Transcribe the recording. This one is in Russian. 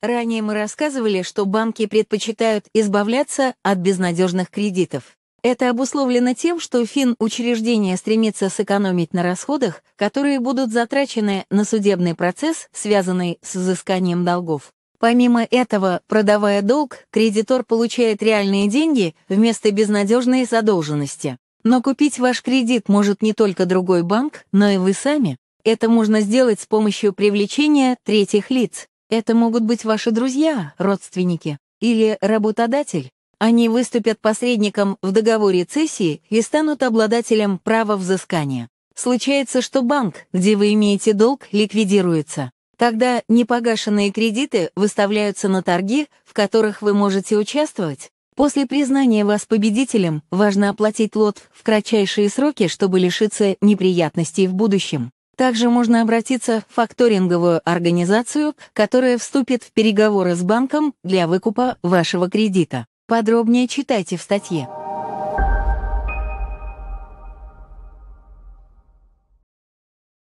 Ранее мы рассказывали, что банки предпочитают избавляться от безнадежных кредитов. Это обусловлено тем, что фин-учреждение стремится сэкономить на расходах, которые будут затрачены на судебный процесс, связанный с изысканием долгов. Помимо этого, продавая долг, кредитор получает реальные деньги вместо безнадежной задолженности. Но купить ваш кредит может не только другой банк, но и вы сами. Это можно сделать с помощью привлечения третьих лиц. Это могут быть ваши друзья, родственники или работодатель. Они выступят посредником в договоре цессии и станут обладателем права взыскания. Случается, что банк, где вы имеете долг, ликвидируется. Тогда непогашенные кредиты выставляются на торги, в которых вы можете участвовать. После признания вас победителем важно оплатить лот в кратчайшие сроки, чтобы лишиться неприятностей в будущем. Также можно обратиться в факторинговую организацию, которая вступит в переговоры с банком для выкупа вашего кредита. Подробнее читайте в статье.